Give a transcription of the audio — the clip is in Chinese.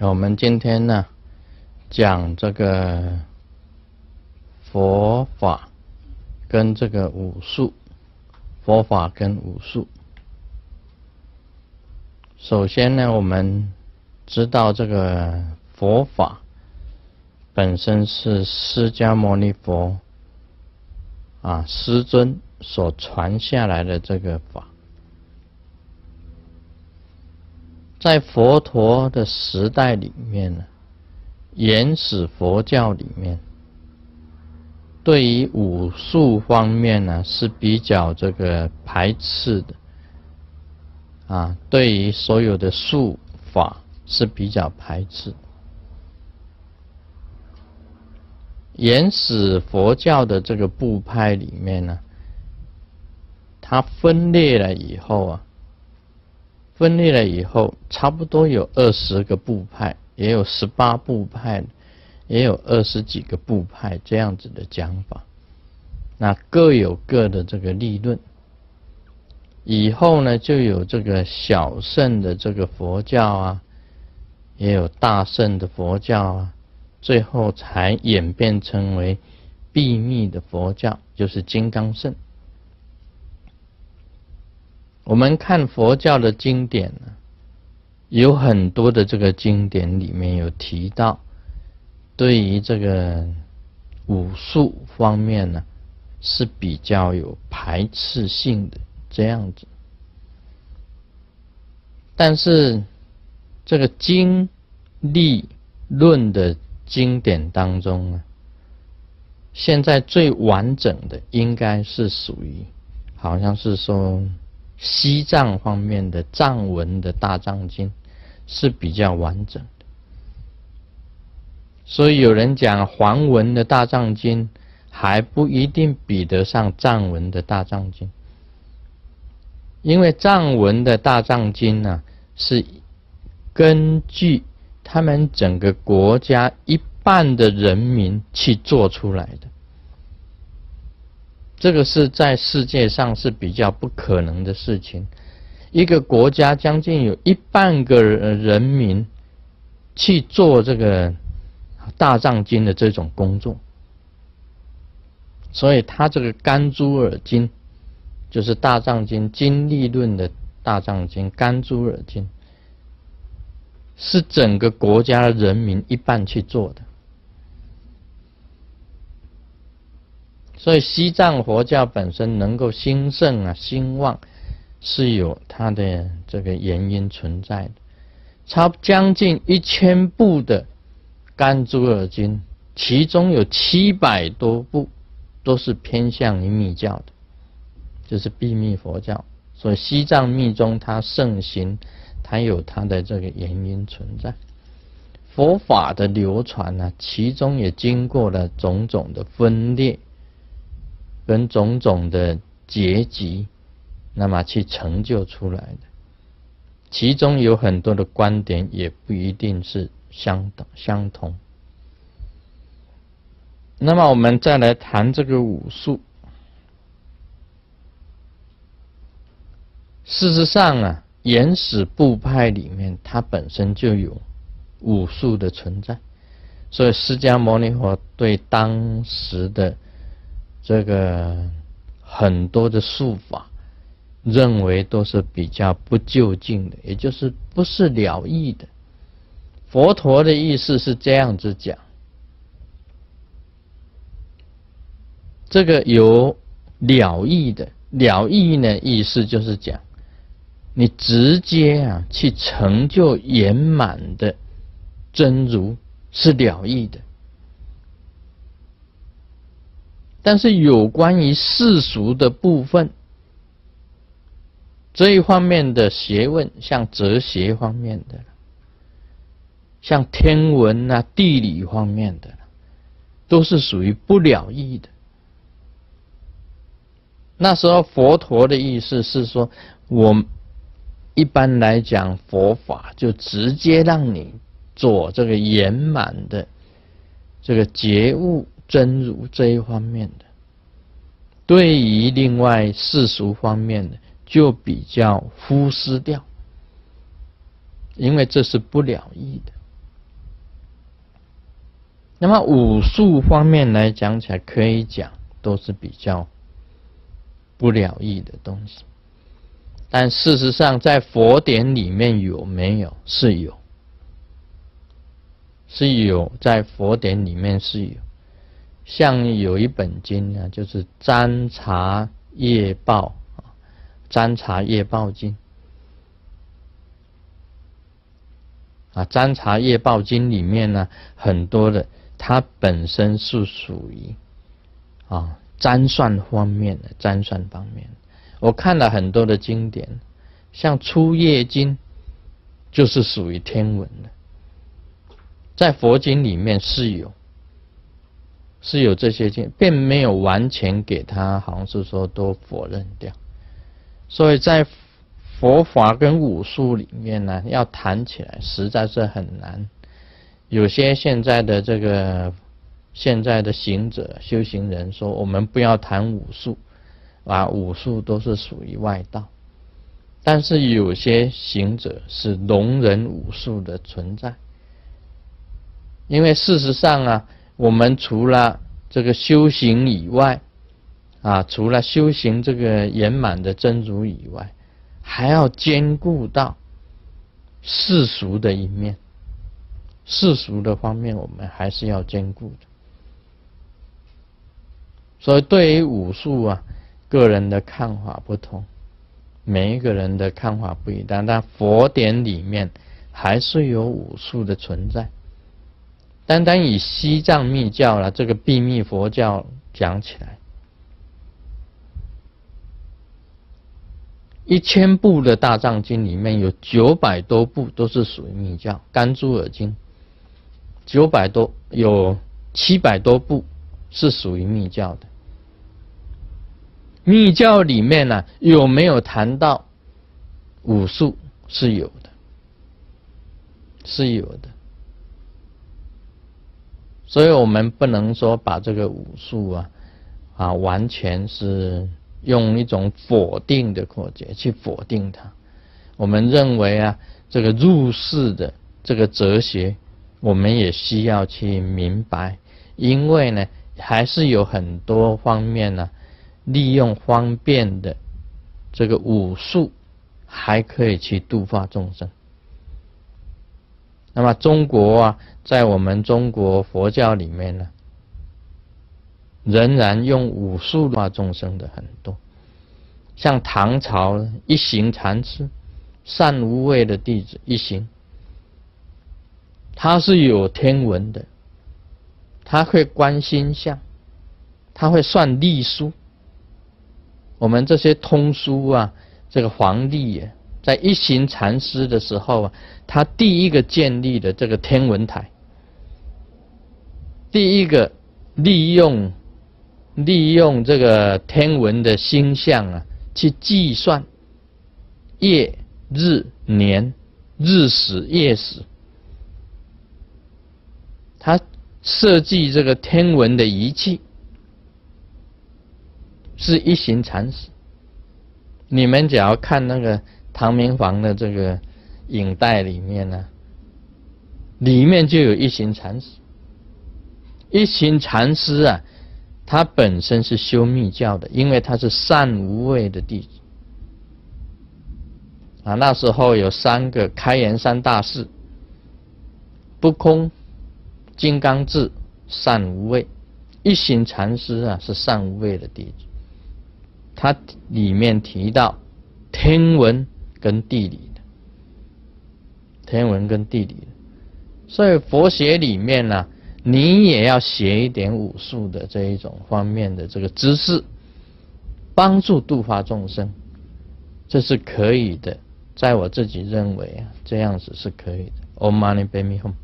我们今天呢，讲这个佛法跟这个武术，佛法跟武术。首先呢，我们知道这个佛法本身是释迦牟尼佛啊师尊所传下来的这个法。在佛陀的时代里面呢，原始佛教里面，对于武术方面呢是比较这个排斥的，啊，对于所有的术法是比较排斥。原始佛教的这个部派里面呢，它分裂了以后啊。分裂了以后，差不多有二十个部派，也有十八部派，也有二十几个部派这样子的讲法，那各有各的这个立论。以后呢，就有这个小圣的这个佛教啊，也有大圣的佛教啊，最后才演变成为秘密的佛教，就是金刚胜。我们看佛教的经典呢，有很多的这个经典里面有提到，对于这个武术方面呢，是比较有排斥性的这样子。但是，这个经、历论的经典当中呢，现在最完整的应该是属于，好像是说。西藏方面的藏文的大藏经是比较完整的，所以有人讲黄文的大藏经还不一定比得上藏文的大藏经，因为藏文的大藏经呢是根据他们整个国家一半的人民去做出来的。这个是在世界上是比较不可能的事情，一个国家将近有一半个人民去做这个大藏经的这种工作，所以他这个甘珠尔经，就是大藏经经论的大藏经甘珠尔经，是整个国家的人民一半去做的。所以，西藏佛教本身能够兴盛啊、兴旺，是有它的这个原因存在的。超将近一千部的甘珠尔经，其中有七百多部都是偏向于密教的，就是秘密佛教。所以，西藏密宗它盛行，它有它的这个原因存在。佛法的流传呢，其中也经过了种种的分裂。跟种种的结集，那么去成就出来的，其中有很多的观点也不一定是相等相同。那么我们再来谈这个武术，事实上啊，原始部派里面它本身就有武术的存在，所以释迦牟尼佛对当时的。这个很多的术法，认为都是比较不究竟的，也就是不是了义的。佛陀的意思是这样子讲，这个有了义的，了义呢意思就是讲，你直接啊去成就圆满的真如是了义的。但是有关于世俗的部分，这一方面的学问，像哲学方面的，像天文啊、地理方面的，都是属于不了义的。那时候佛陀的意思是说，我一般来讲佛法，就直接让你做这个圆满的这个觉悟。真如这一方面的，对于另外世俗方面的，就比较忽视掉，因为这是不了义的。那么武术方面来讲起来，可以讲都是比较不了义的东西，但事实上在佛典里面有没有？是有，是有，在佛典里面是有。像有一本经呢，就是《占察业报》啊，《占察业报经》啊，《占察业报经》里面呢，很多的它本身是属于啊占算方面的占算方面。我看了很多的经典，像《初业经》，就是属于天文的，在佛经里面是有。是有这些经，并没有完全给他，好像是说都否认掉。所以在佛法跟武术里面呢，要谈起来实在是很难。有些现在的这个现在的行者、修行人说，我们不要谈武术啊，武术都是属于外道。但是有些行者是聋人武术的存在，因为事实上啊。我们除了这个修行以外，啊，除了修行这个圆满的真如以外，还要兼顾到世俗的一面。世俗的方面，我们还是要兼顾的。所以，对于武术啊，个人的看法不同，每一个人的看法不一样。但佛典里面还是有武术的存在。单单以西藏密教了，这个秘密佛教讲起来，一千部的大藏经里面有九百多部都是属于密教，甘珠尔经，九百多有七百多部是属于密教的。密教里面呢有没有谈到武术？是有的，是有的。所以我们不能说把这个武术啊，啊，完全是用一种否定的口诀去否定它。我们认为啊，这个入世的这个哲学，我们也需要去明白，因为呢，还是有很多方面呢，利用方便的这个武术，还可以去度化众生。那么中国啊，在我们中国佛教里面呢，仍然用武术化众生的很多，像唐朝一行禅师，善无畏的弟子一行，他是有天文的，他会观星象，他会算历书，我们这些通书啊，这个皇帝也。在一行禅师的时候啊，他第一个建立的这个天文台，第一个利用利用这个天文的星象啊，去计算夜日年日时夜时，他设计这个天文的仪器，是一行禅师。你们只要看那个。唐明皇的这个影带里面呢，里面就有一行禅师，一行禅师啊，他本身是修密教的，因为他是善无畏的弟子啊。那时候有三个开元三大士：不空、金刚智、善无畏。一行禅师啊，是善无畏的弟子。他里面提到听闻。跟地理的，天文跟地理的，所以佛学里面呢，你也要学一点武术的这一种方面的这个知识，帮助度化众生，这是可以的。在我自己认为啊，这样子是可以的。Om mani padme hum。